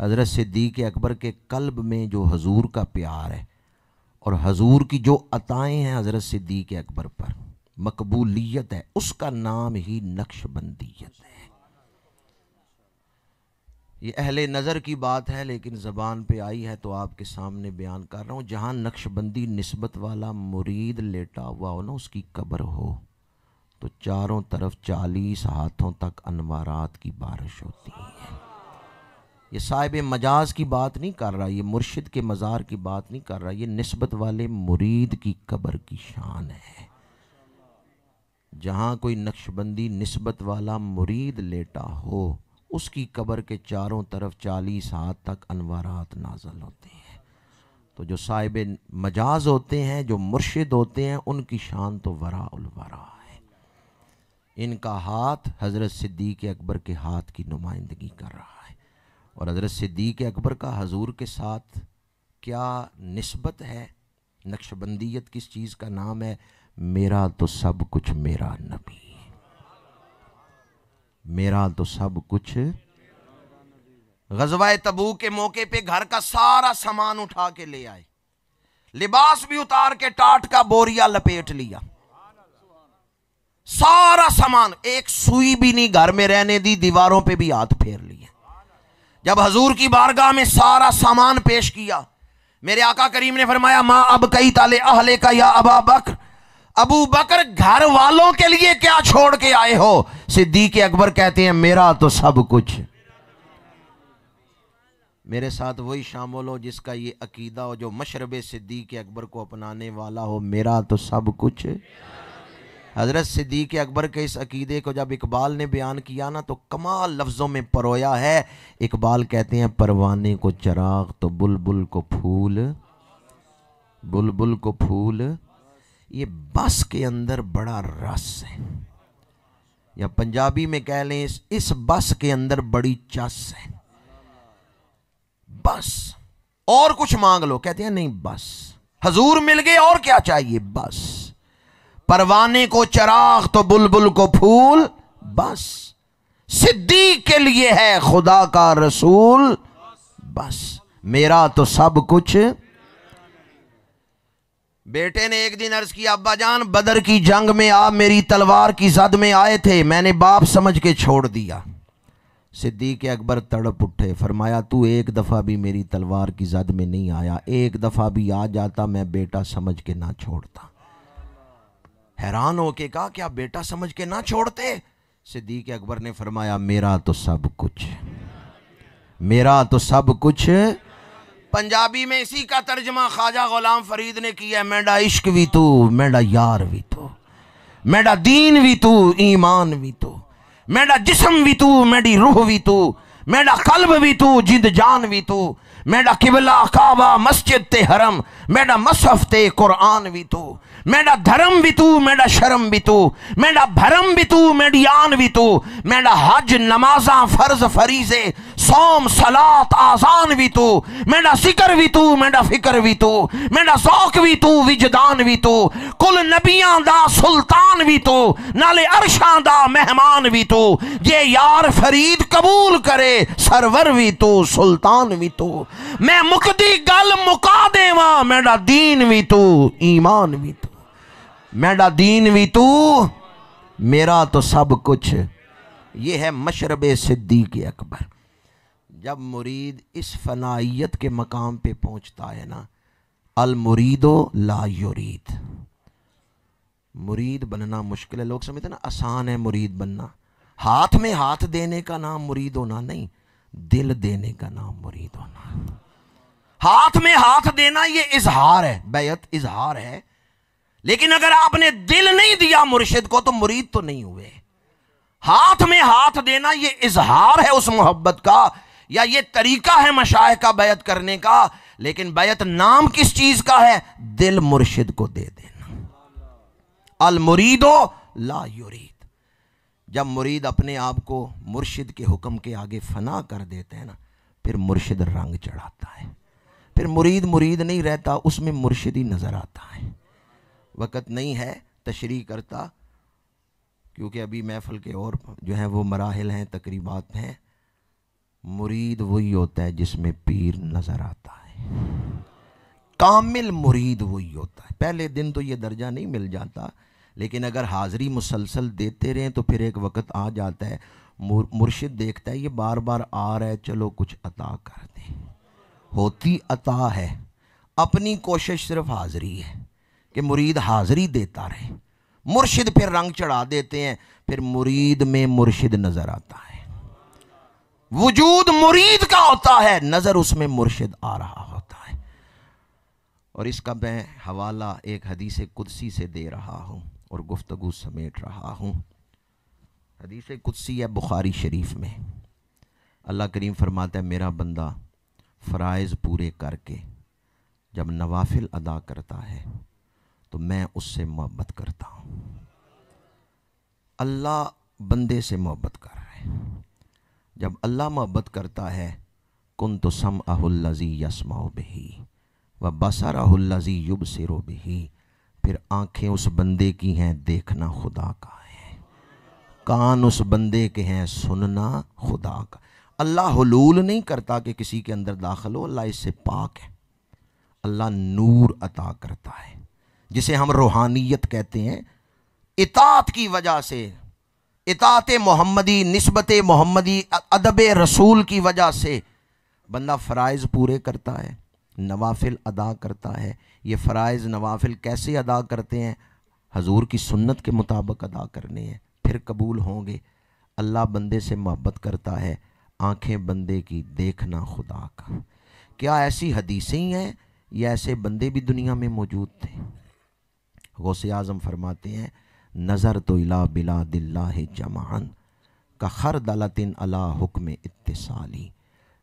हज़रत सिद्दीक अकबर के कल्ब में जो हजूर का प्यार है और हजूर की जो अताएँ हैं हज़रत सिद्दीक अकबर पर मकबूलियत है उसका नाम ही नक्शबंदीत है ये अहले नज़र की बात है लेकिन ज़बान पे आई है तो आपके सामने बयान कर रहा हूँ जहाँ नक्शबंदी नस्बत वाला मुरीद लेटा हुआ हो ना उसकी कब्र हो तो चारों तरफ चालीस हाथों तक अनवारात की बारिश होती है ये साहिब मजाज की बात नहीं कर रहा ये मुर्शिद के मज़ार की बात नहीं कर रहा ये नस्बत वाले मुरीद की कब्र की शान है जहाँ कोई नक्शबंदी नस्बत वाला मुरीद लेटा हो उसकी कब्र के चारों तरफ चालीस हाथ तक अनवारात नाजल होते हैं तो जो साहिब मजाज होते हैं जो मुर्शिद होते हैं उनकी शान तो वरा उलवरा है इनका हाथ हज़रत सिद्दीक अकबर के हाथ की नुमाइंदगी कर रहा है और हज़रत सिद्दीक अकबर का हजूर के साथ क्या नस्बत है नक्शबंदीत किस चीज़ का नाम है मेरा तो सब कुछ मेरा नबी मेरा तो सब कुछ गजवाए तबू के मौके पे घर का सारा सामान उठा के ले आए लिबास भी उतार के टाट का बोरिया लपेट लिया सारा सामान एक सुई भी नहीं घर में रहने दी दीवारों पे भी हाथ फेर लिया जब हजूर की बारगाह में सारा सामान पेश किया मेरे आका करीम ने फरमाया माँ अब कई ताले अहले का या अबा बकर अबू बकर घर वालों के लिए क्या छोड़ के आए हो सिद्दीक अकबर कहते हैं मेरा तो सब कुछ मेरे साथ वही शामिल हो जिसका ये अकीदा हो जो मशरब सिद्दीक अकबर को अपनाने वाला हो मेरा तो सब कुछ हज़रत सिद्दीक अकबर के इस अकीदे को जब इकबाल ने बयान किया ना तो कमाल लफ्ज़ों में परोया है इकबाल कहते हैं परवाने को चराग तो बुलबुल को फूल बुलबुल को फूल ये बस के अंदर बड़ा रस है या पंजाबी में कह लें इस, इस बस के अंदर बड़ी चस है बस और कुछ मांग लो कहते हैं नहीं बस हजूर मिल गए और क्या चाहिए बस परवाने को चराग तो बुलबुल को फूल बस सिद्दीक के लिए है खुदा का रसूल बस मेरा तो सब कुछ बेटे ने एक दिन अर्ज किया अब्बा जान बदर की जंग में आप मेरी तलवार की जद में आए थे मैंने बाप समझ के छोड़ दिया सिद्दीक अकबर तड़प उठे फरमाया तू एक दफ़ा भी मेरी तलवार की जद में नहीं आया एक दफ़ा भी आ जाता मैं बेटा समझ के ना छोड़ता हैरान होके कहा कि आप बेटा समझ के ना छोड़ते सिद्दीक अकबर ने फरमाया मेरा तो सब कुछ मेरा तो सब कुछ पंजाबी में इसी का तर्जमा ख्वाजा गुलाम फरीद ने किया है मेरा इश्क भी तू मेरा यार भी तू मेडा दीन भी तू ईमान भी तू मेरा जिसम भी तू मेडी रूह भी तू मेडा कल्ब भी तू जिंद जान भी तू मेडा किबला काबा मस्जिद ते हरम मेरा मसहफ ते कुरान भी तू મેરા ધરમ બી તુ મેરા શરમ બી તુ મેરા ભરમ બી તુ મેડિયાન બી તુ મેરા હજ નમાઝા ફરજ ફરીઝે સોમ સલાત આзан બી તુ મેરા સિકર બી તુ મેરા ફિકર બી તુ મેરા શોક બી તુ વિજદાન બી તુ કુલ નબિયાંં દા સુલતાન બી તુ નાલે અરશાં દા મહેમાન બી તુ જે યાર ફરીદ કબૂલ કરે સરવર બી તુ સુલતાન બી તુ મે મુકદી ગલ મુકા દેવા મેરા દીન બી તુ ઈમાન બી તુ मेरा दीन भी तू मेरा तो सब कुछ ये है मशरब सिद्दीक अकबर जब मुरीद इस फनाइत के मकाम पे पहुंचता है ना अलमुरीदो ला युरीद मुरीद बनना मुश्किल है लोग समझते ना आसान है मुरीद बनना हाथ में हाथ देने का नाम मुरीद होना नहीं दिल देने का नाम मुरीद होना हाथ में हाथ देना ये इजहार है बेयत इजहार है लेकिन अगर आपने दिल नहीं दिया मुर्शिद को तो मुरीद तो नहीं हुए हाथ में हाथ देना ये इजहार है उस मोहब्बत का या ये तरीका है मशाह का बैत करने का लेकिन बैत नाम किस चीज का है दिल मुर्शिद को दे देना अल मुरीदो ला युरीद जब मुरीद अपने आप को मुर्शिद के हुक्म के आगे फना कर देते हैं ना फिर मुर्शिद रंग चढ़ाता है फिर मुरीद मुरीद नहीं रहता उसमें मुर्शिद ही नज़र आता है वक़्त नहीं है तशरी करता क्योंकि अभी महफल के और जो हैं वो मराहल हैं तकरीबात हैं मुरीद वही होता है जिसमें पीर नज़र आता है कामिल मुरीद वही होता है पहले दिन तो ये दर्जा नहीं मिल जाता लेकिन अगर हाज़री मुसलसल देते रहें तो फिर एक वक्त आ जाता है मुर्शिद देखता है ये बार बार आ रहा है चलो कुछ अता कर दें होती अता है अपनी कोशिश सिर्फ हाज़री है कि मुरीद हाज़री देता रहे मुर्शिद फिर रंग चढ़ा देते हैं फिर मुरीद में मुर्शिद नज़र आता है वजूद मुरीद का होता है नज़र उसमें मुर्शिद आ रहा होता है और इसका मैं हवाला एक हदीस कुदसी से दे रहा हूँ और गुफ्तगु समेट रहा हूँ हदीस कुदसी है बुखारी शरीफ में अल्लाह करीम फरमाता है मेरा बंदा फ़रज़ पूरे करके जब नवाफिल अदा करता है तो मैं उससे मोहब्बत करता हूँ अल्लाह बंदे से मोहब्बत कर रहा है जब अल्लाह मोहब्बत करता है कुन तो सम अहुल्लाजी यसमाओ बही व बसर युब सिरो बही फिर आँखें उस बंदे की हैं देखना खुदा का है कान उस बंदे के हैं सुनना खुदा का अल्लाह हलूल नहीं करता कि किसी के अंदर दाखिल हो अल्लाह इससे पाक है अल्लाह नूर अता करता है जिसे हम रूहानियत कहते हैं इतात की वजह से इतात मोहम्मदी नस्बत मोहम्मदी अदब रसूल की वजह से बंदा फ़रज़ पूरे करता है नवाफिल अदा करता है ये फ़रज़ नवाफिल कैसे अदा करते हैं हजूर की सुन्नत के मुताबिक अदा करने हैं फिर कबूल होंगे अल्लाह बंदे से मोहब्बत करता है आंखें बंदे की देखना खुदा का क्या ऐसी हदीसें हैं या ऐसे बंदे भी दुनिया में मौजूद थे गौसे आज़म फरमाते हैं नज़र तो इला बिला दिल्ला जमान का हर दलतिन अला हुक्म इतसाली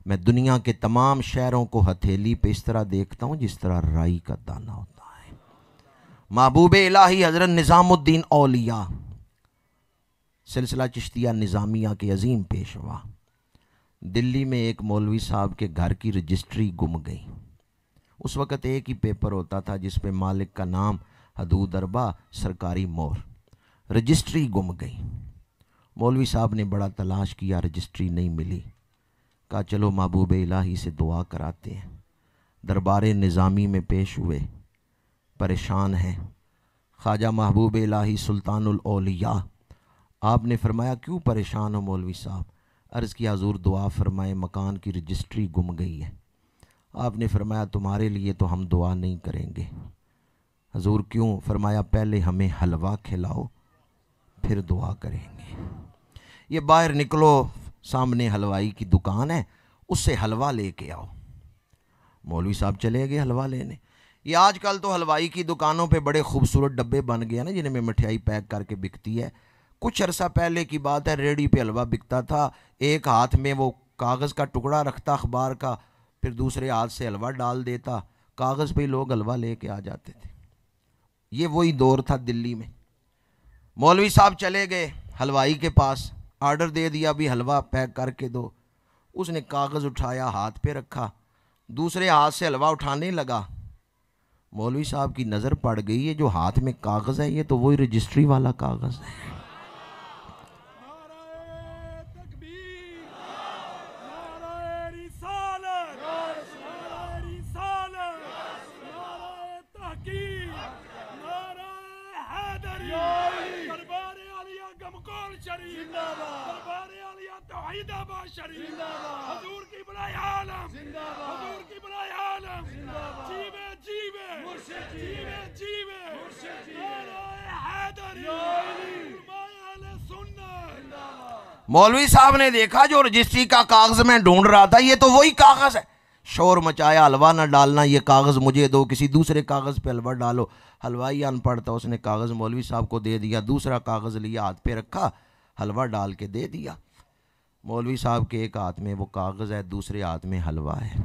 मैं दुनिया के तमाम शहरों को हथेली पे इस तरह देखता हूँ जिस तरह राई का दाना होता है महबूब इलाही हज़रत निज़ामुद्दीन अलिया सिलसिला चिश्तिया निज़ामिया के अजीम पेशवा दिल्ली में एक मौलवी साहब के घर की रजिस्ट्री गुम गई उस वक़्त एक ही पेपर होता था जिस पे मालिक का नाम हदू दरबा सरकारी मोर रजिस्ट्री गुम गई मौलवी साहब ने बड़ा तलाश किया रजिस्ट्री नहीं मिली कहा चलो महबूब इलाही से दुआ कराते हैं दरबार निज़ामी में पेश हुए परेशान हैं ख्वाजा महबूब इलाही सुल्तानौलिया आपने फरमाया क्यों परेशान हो मौलवी साहब अर्ज़ किया हजूर दुआ फरमाए मकान की रजिस्ट्री गुम गई है आपने फरमाया तुम्हारे लिए तो हम दुआ नहीं करेंगे हजूर क्यों फरमाया पहले हमें हलवा खिलाओ फिर दुआ करेंगे ये बाहर निकलो सामने हलवाई की दुकान है उससे हलवा लेके आओ मौलवी साहब चले गए हलवा लेने ये आजकल तो हलवाई की दुकानों पे बड़े खूबसूरत डब्बे बन गए ना जिनमें मिठाई पैक करके बिकती है कुछ अरसा पहले की बात है रेडी पे हलवा बिकता था एक हाथ में वो कागज़ का टुकड़ा रखता अखबार का फिर दूसरे हाथ से हलवा डाल देता कागज़ पे लोग हलवा लेके आ जाते थे ये वही दौर था दिल्ली में मौलवी साहब चले गए हलवाई के पास आर्डर दे दिया भी हलवा पैक करके दो उसने कागज़ उठाया हाथ पे रखा दूसरे हाथ से हलवा उठाने लगा मौलवी साहब की नज़र पड़ गई है जो हाथ में कागज़ है ये तो वही रजिस्ट्री वाला कागज़ है शरीफ जिंदाबाद की आलम जिंदाबाद की आलम जिंदाबाद जीवे जीवे मुर्शिद जीवे जीवे मुर्शिद जीवे हैदरी मौलवी साहब ने देखा जो रजिस्ट्री का कागज मैं ढूंढ रहा था ये तो वही कागज है शोर मचाया हलवा ना डालना ये कागज़ मुझे दो किसी दूसरे कागज़ पे हलवा डालो हलवाई अनपढ़ था उसने कागज़ मौलवी साहब को दे दिया दूसरा कागज़ लिया हाथ पे रखा हलवा डाल के दे दिया मौलवी साहब के एक हाथ में वो कागज़ है दूसरे हाथ में हलवा है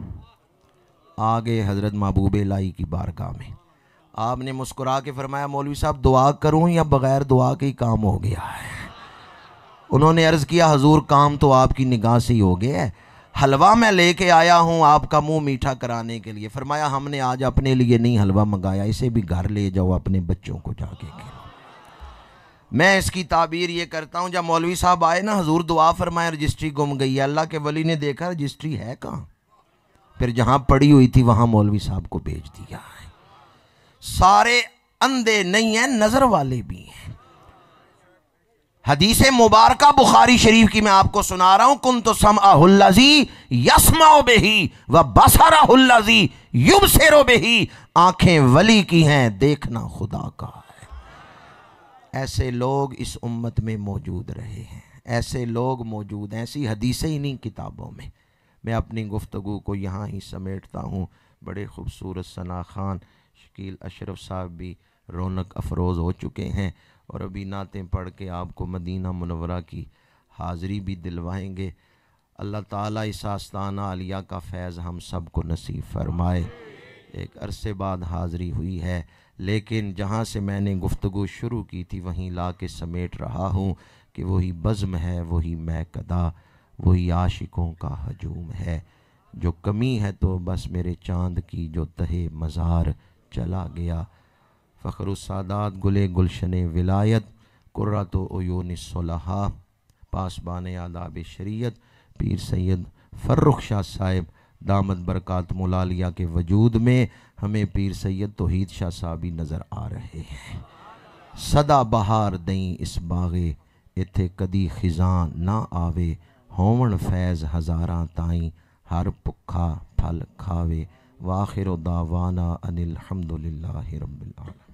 आगे हज़रत महबूब लाई की बारगाह में आपने मुस्कुरा के फरमाया मौलवी साहब दुआ करूँ या बग़ैर दुआ के ही काम हो गया है उन्होंने अर्ज़ किया हजूर काम तो आपकी निगाह से ही हो गया है हलवा मैं लेके आया हूँ आपका मुंह मीठा कराने के लिए फरमाया हमने आज अपने लिए नहीं हलवा मंगाया इसे भी घर ले जाओ अपने बच्चों को जाके मैं इसकी ताबीर ये करता हूँ जब मौलवी साहब आए ना हजूर दुआ फरमाए रजिस्ट्री गुम गई है अल्लाह के वली ने देखा रजिस्ट्री है कहाँ फिर जहाँ पड़ी हुई थी वहाँ मौलवी साहब को भेज दिया है सारे अंधे नहीं हैं नज़र वाले भी हैं हदीस मुबारक बुखारी शरीफ की मैं आपको सुना रहा हूँ कुन तो समाजी यसमा बेही व बसरा युब सेरो बेही आंखें वली की हैं देखना खुदा का ऐसे लोग इस उम्मत में मौजूद रहे हैं ऐसे लोग मौजूद हैं ऐसी हदीसें नहीं किताबों में मैं अपनी गुफ्तु को यहाँ ही समेटता हूँ बड़े खूबसूरत सना खान शकील अशरफ साहब भी रौनक अफरोज़ हो चुके हैं और अभी नातें पढ़ के आपको मदीना मनवरा की हाज़री भी दिलवाएंगे अल्लाह ताला इस आस्ताना आलिया का फैज़ हम सब को नसीब फरमाए एक अरसे बाद हाज़री हुई है लेकिन जहाँ से मैंने गुफ्तु शुरू की थी वहीं ला के समेट रहा हूँ कि वही बज़म है वही मैं कदा वही आशिकों का हजूम है जो कमी है तो बस मेरे चांद की जो तहे मज़ार चला गया सादात गुले गुलशन विलायत कुर्रत ओयोनसलहा पासबान आदाब शरीत पीर सैद फ़र्रुख शाह साहेब दामद बरक़ात मलालिया के वजूद में हमें पीर सैयद तोहीद शाह साहबी नज़र आ रहे हैं सदा बहार दई इस बागे इथे कदी खिज़ान ना आवे होवन फैज़ हजारा ताई हर भुखा फल खावे वाखिर दावाना अनिल हमदुल्ला रबिल्ला